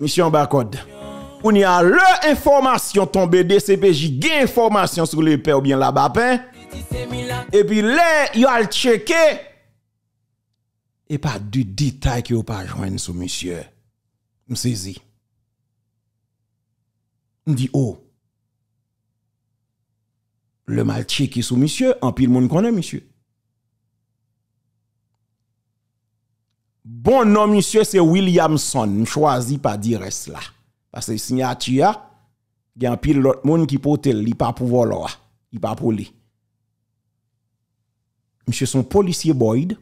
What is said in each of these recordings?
Misyon bakod, ou ni a le informasyon ton BDCPJ, gen informasyon sou le pe ou bien la bapen. E pi le, yo al cheke, e pa du ditay ki yo pa jwenn sou misyon. M sezi. M di, oh, le mal cheke sou misyon, an pi moun konen misyon. Bon nan, misye, se Williamson. Mè chwazi pa dire s'la. Pas se sinyati ya, gen pil lot moun ki potel, li pa pou volo a, li pa pou li. Mishye, son polisye Boyd,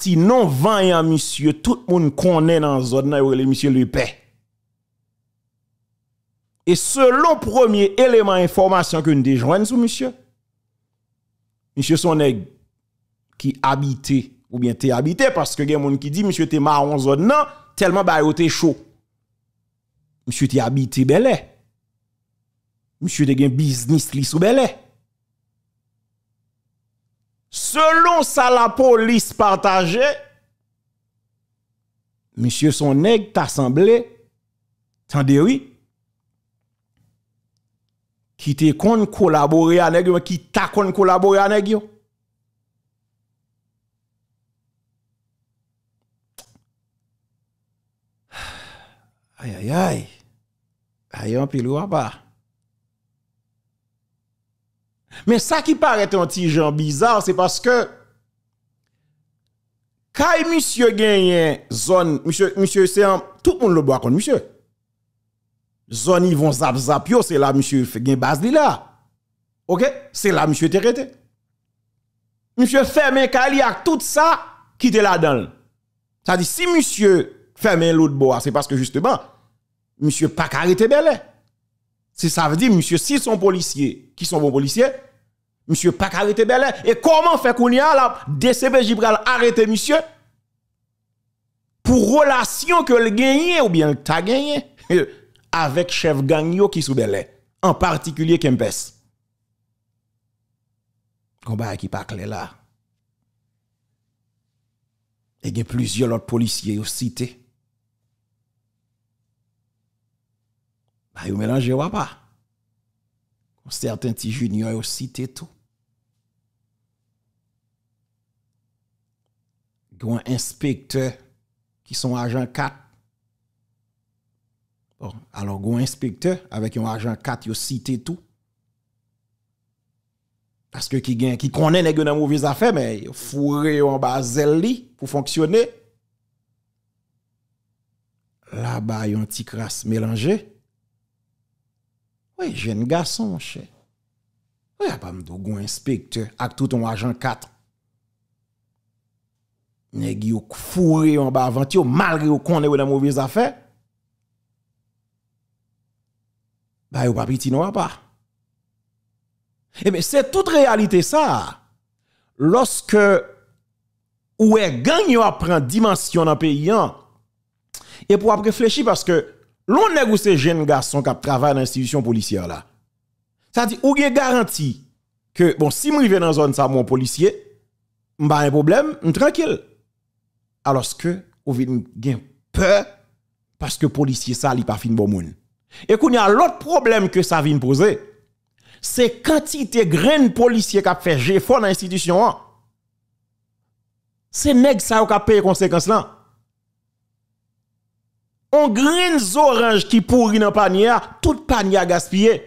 ti nan vanyan, misye, tout moun konnen an zon nan yo le misye lupè. E se lon premier eleman informasyon ke nou dejwen sou, misye. Mishye, son nek ki abitey ou bien t'es habité parce que y a monde qui dit monsieur t'es marron zone non tellement bah t'es chaud monsieur t'es habité belé monsieur t'es un business li belé selon ça la police partagée monsieur son nèg t'a semblé tendez oui qui t'es con à avec qui t'a con collaboré avec yo Aïe, aïe, aïe. Aïe, on pile ou pas. Mais ça qui paraît un petit genre bizarre, c'est parce que quand monsieur gagne zone, monsieur, monsieur, c'est tout le monde le boit contre monsieur. Zone, ils vont zap zap yo, c'est là monsieur fait bas base là. Ok? C'est là monsieur te rete. Monsieur ferme Kali avec tout ça qui était là-dedans. Ça dit, si monsieur ferme l'autre bois, c'est parce que justement, monsieur pas arrêté belé. Si ça veut dire, monsieur, si son policiers, qui sont bons policiers, monsieur pas arrêté belé. Et comment fait qu'on y a la DCPJ pour arrêter monsieur? Pour relation que le gagné ou bien le t'a gagné avec chef gang qui sous En particulier Kempes. Combat qui pas là. Et il y a plusieurs autres policiers aussi cités A yo melanje wapa. Un serten ti junior yo site tou. Gwen inspektor ki son ajan bon, kat. Alors gwen inspektor avèk yon ajan kat yo site tou. Aske ki konen e genan mou viz afè, mè yon fure yon bazel li pou fonksyonè. Laba yon ti kras melanje. Oui, jeune garçon, mon cher. Oui, pas de un inspecteur avec tout ton agent 4. Nèg yo fourré en bas avant malgré yo connaît dans mauvaise affaire. Bah yo pas petit non pas. Eh bien, c'est toute réalité ça. Lorsque ou est ou apprend dimension dans pays hein. et pour réfléchir parce que Loun neg ou se jen gason kap travay nan institisyon polisiyer la. Sa di ou gen garanti ke bon si mou li ven nan zon sa moun polisiyer, mba en problem, m tranquil. Alos ke ou vin gen pe, paske polisiyer sa li pa fin bon moun. E kou nyan lot problem ke sa vin pose, se kantite gren polisiyer kap fe, je fon nan institisyon an. Se neg sa ou kap pe konsekans lan. on green orange qui pourrit dans panier, tout panier gaspillé.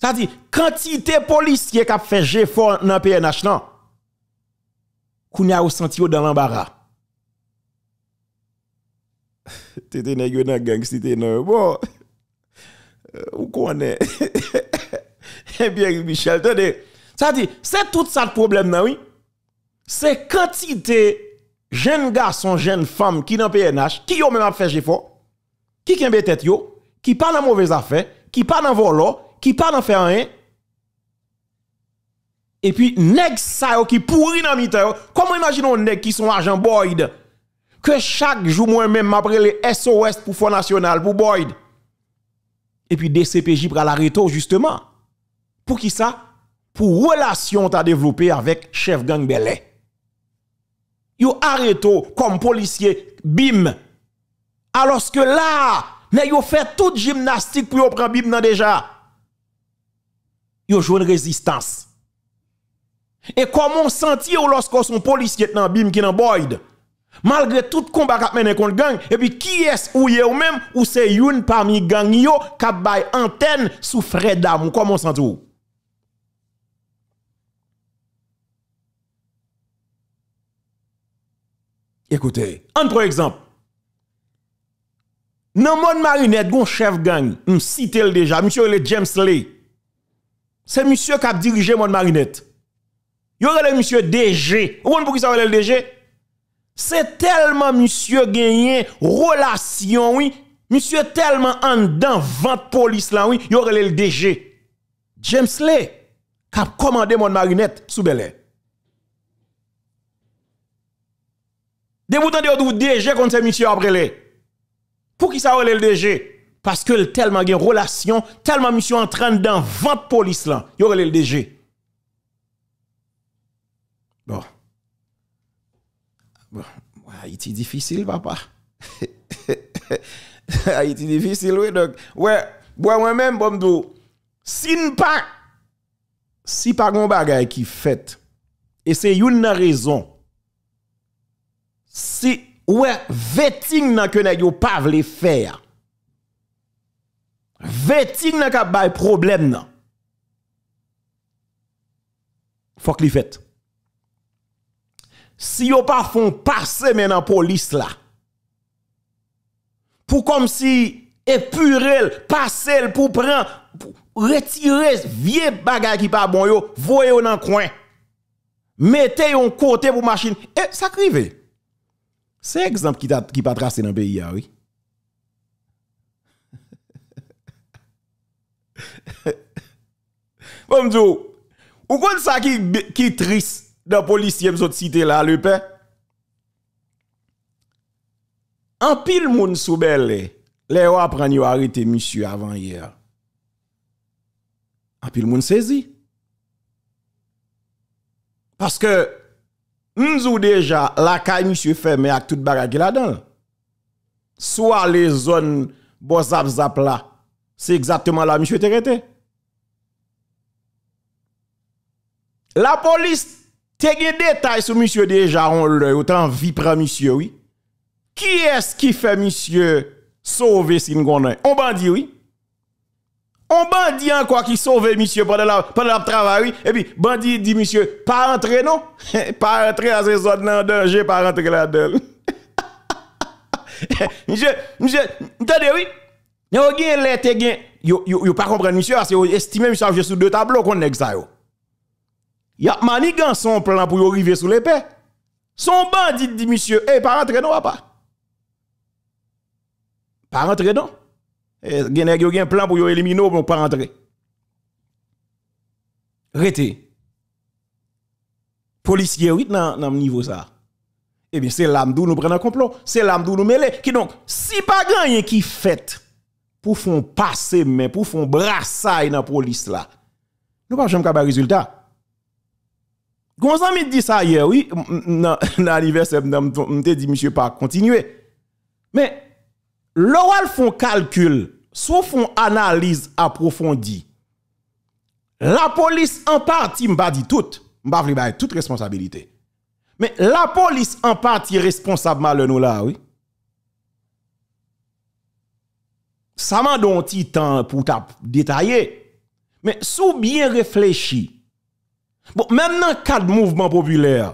Ça dit quantité policiers qui fait effort dans PNH non. qu'on au senti dans l'embarras. T'étais nègre dans gang non. Bon. Euh, Ou connaît. Eh bien Michel, tenez. Ça dit c'est tout ça le problème non oui. C'est quantité jeunes garçon, jeune femme, qui dans PNH, qui ont même à faire effort, qui kembe tête yo, qui pas dans mauvaise affaire, qui pas dans volo, qui pas dans faire rien. Et puis nèg ça qui pourri dans mitan Comment imaginons nèg qui sont agents Boyd que chaque jour moi même après les SOS pour Fonds National pour Boyd. Et puis DCPJ la retour justement. Pour qui ça Pour relation à développer avec chef gang Belay yo arrêté comme policier, bim. Alors que là, mais ont fait toute gymnastique pour prendre bim nan déjà. Yo joue une résistance. Et comment sentir lorsque son policier nan bim qui nan Boyd? Malgré tout combat qu'a mené contre gang et puis qui est ce ou est ou même ou c'est une parmi gang yo qui bay antenne sous frais d'amour comment sentir Ekote, an pro ekzamp, nan moun Marinette goun chev gang, msite l deja, msye ou lè James Lay, se msye kap dirije moun Marinette, yon rele msye DG, ou moun pou ki sa rele l DG? Se telman msye genyen, relasyon wè, msye telman andan, vant polis lan wè, yon rele l DG. James Lay kap komande moun Marinette sou belè. De boutan de yo dou DG kont se misyo apre le. Pou ki sa yo lel DG? Paske l telman gen relasyon, telman misyo entran dan vant polis lan. Yo lel DG. Bon. bon. A iti difisil, papa. A iti difisil, we. Ouè, bwa mwen men, bomdou. Sin pa. Si pa gwen bagay ki fet. E se yon nan rezon. Si ouè vetting nan kene yo pa vle fè ya. Vetting nan kap bay problem nan. Fok li fèt. Si yo pa fon pase men nan polis la. Pou kom si epurel, pase l pou pran. Retirez vie bagay ki pa bon yo. Voy yo nan kwen. Mete yon kote pou masjin. E sa krivey. Se ekzamp ki pa trase nan beyi ya, oui. Bon mdou, ou kon sa ki tris nan polisye mzot site la, lupen? An pil moun soubel le, le yo apren yo harite misyu avan ye. An pil moun sezi. Paske, nous déjà la caille monsieur fermée avec toute bagage là-dedans. Soit les zones Bozap zap là, c'est exactement là monsieur rete. La police te des détails sur monsieur déjà on le autant vie prend monsieur oui. Qui est-ce qui fait monsieur sauver si nous On bandit oui. On bandit encore qui sauve monsieur pendant la, pendant travail, et puis bandit dit monsieur, pas rentrer non? pas rentrer à ces zones en danger, pas rentrer là-dedans. monsieur, monsieur, attendez oui, yo a pas comprendre monsieur, parce que vous estime monsieur avez sous deux tableaux qu'on Il ça yo. un manigan son plan pour arriver sous l'épée. Son bandit dit monsieur, eh, pas rentrer non, papa. Pas rentrer non. Il y a un plan pour yo éliminer pour pas rentrer. Rete. Policier oui dans un niveau ça. Eh bien c'est d'où nous prenons un complot, c'est d'où nous mêlons. qui donc si pas gagné qui fait pour faire passer mais pour faire brasser dans police là. Nous pas jamais résultat. Gonzan me dit ça hier oui dans l'anniversaire me dit monsieur pas continuer. Mais Loral fon kalkul, sou fon analiz aprofondi. La polis an parti mba di tout, mba vli bay tout responsabilite. Men la polis an parti responsabman le nou la, oui. Sa man don ti tan pou ta detaye. Men sou bien reflechi. Bon, men nan kat mouvman popüler,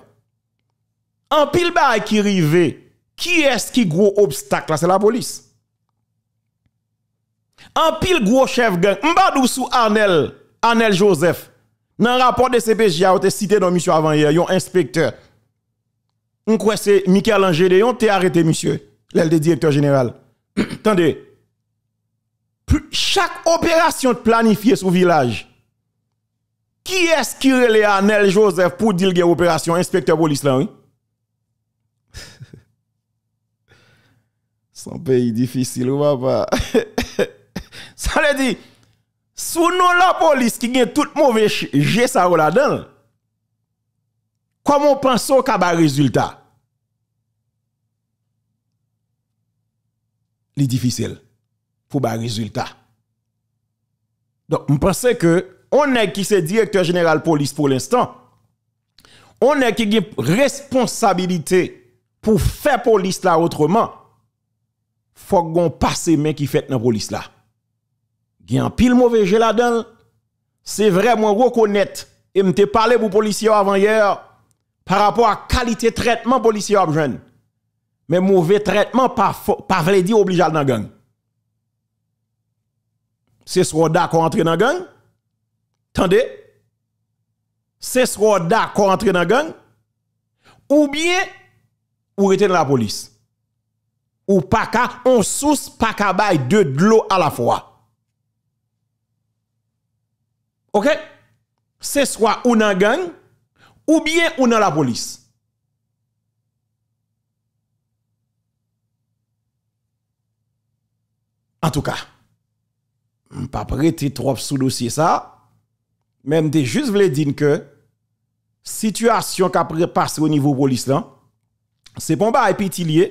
an pil bay ki rive, ki es ki gro obstak la? Se la polis. En pile gros chef gang, m'badou sous Arnel, Arnel Joseph. Dans le rapport de CPJ, a été cité dans monsieur avant hier, yon inspecteur. On croit c'est Michael Angéléon, t'es arrêté monsieur, de directeur général. Attendez. Chaque opération planifiée sous village. Qui est-ce qui relève Arnel Joseph pour dire opération inspecteur police là, oui? Son pays difficile, ou pas? Elle dit, dire, sous nous la police qui a tout mauvais j'ai ça là-dedans, comment pensons qu'il y a un résultat? C'est difficile pour un résultat. Donc, je pense que on est qui c'est directeur général police pour l'instant. On est qui a responsabilité pour faire police là autrement. Faut qu'on passe mains qui fait dans police là. Gyan pil mouvè jè la den, se vre mwen wò konèt, e mte pale pou polisiyò avan yè, par rapport a kalite tretman polisiyò mwen jèn. Men mouvè tretman pa vle di obli jal nan gen. Se sro da kon rentre nan gen, tande, se sro da kon rentre nan gen, ou bie, ou rete nan la polis. Ou paka, on souse paka bay de dlo a la fwa. Ok, se swa ou nan gang, ou bien ou nan la polis. En tou ka, m pa prete trop sou dosye sa, men de juz vle din ke, sitwasyon ka prepase ou nivou polis lan, se pon ba epitilye,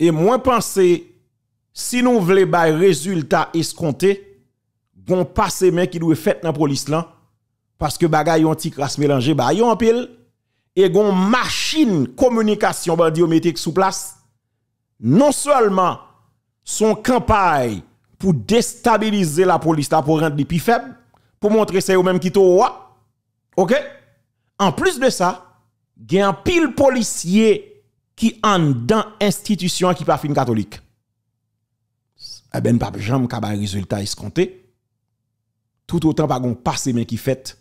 e mwen panse, si nou vle bay rezultat eskonte, Bon gon pas se men ki lou e fèt nan polis lan, paske bagay yon ti kras melange, ba yon apil, e gon machin komunikasyon ban diyo metek sou plas, non seulement son kampay pou destabilize la polis la pou rente li pi feb, pou montre se yo menm ki tou wa, ok, an plus de sa, gen pil polisye ki an dan institisyon ki pa fin katolik. E eh ben pap jom kaba yon rezultat iskonte, Tout autant pa gon pas semen ki fèt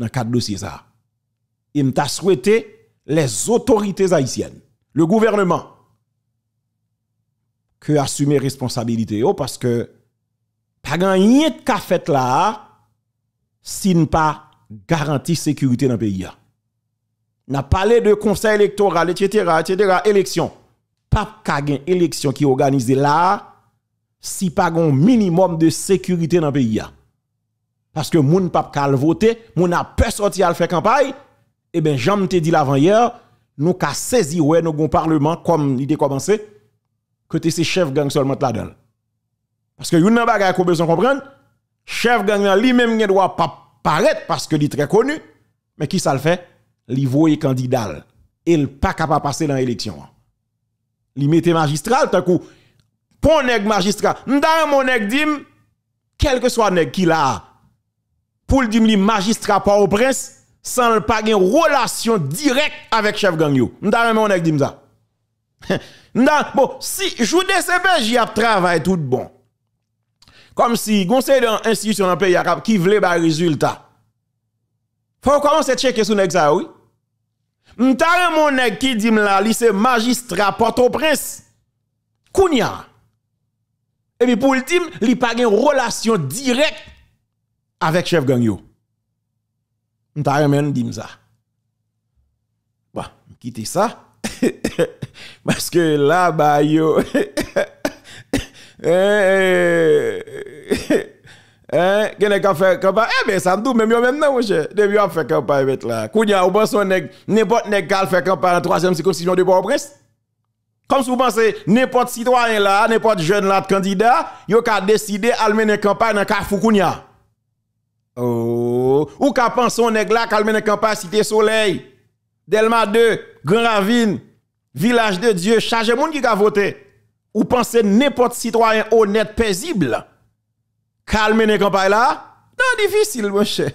nan kade dosye sa. I mta souwete les otorites haisyen. Le gouvernement. Ke asume responsabilite yo. Paske pa gen yet ka fèt la. Si npa garanti sekurite nan peyi ya. Na pale de konsey elektoral, etyetera, etyetera, eleksyon. Pa kagen eleksyon ki organize la. Si pa gon minimum de sekurite nan peyi ya. parce que moun pap kal voter, moun a peur sortir à faire campagne, eh ben j'en te dit l'avant hier, nous ka saisi ouais nos gon parlement comme l'idée commencé que t'es se chefs gang seulement là-dedans. Parce que yon nan bagay qu'on besoin comprendre, chef gang lui-même gen droit pas paraître parce que est très connu, mais qui ça le fait? Li voye candidat il pas capable passer dans l'élection. Li mette magistral tant coup pon un magistral. M'dan mon nèg quel que soit nèg qui là pou l di m li magistra pa ou prens, san l pa gen relasyon direk avek chef gang yo. M ta remon ek di m za. Si, jwou de sebe, jy ap travay tout bon. Kom si, gonsen yon institusyon anpey yara ki vle ba rezulta. Fwa w koman se cheke sou nek za, ou? M ta remon ek ki di m la li se magistra pa ou prens. Koun ya? E mi pou l di m, li pa gen relasyon direk avec chef gang yo. M'ta remen dim ça. Bon, quitter ça parce que là bah yo eh eh gene eh. eh, ka fait campagne eh ben ça nous même yo maintenant non mon cher depuis on fait campagne avec là kounya ou pense nèg n'importe nèg gal fait campagne en troisième circonscription de Port-au-Prince comme vous pensez, n'importe citoyen là, n'importe jeune là, candidat, il a décidé à mener campagne dans Kafoukouna. Oh, ou ka penson nèg la kalmen en capacité soleil. Delma 2, Grand Ravine, Village de Dieu, charge moun qui ka voté. Ou penser n'importe citoyen honnête paisible. calmer les campagnes là, non difficile mon cher.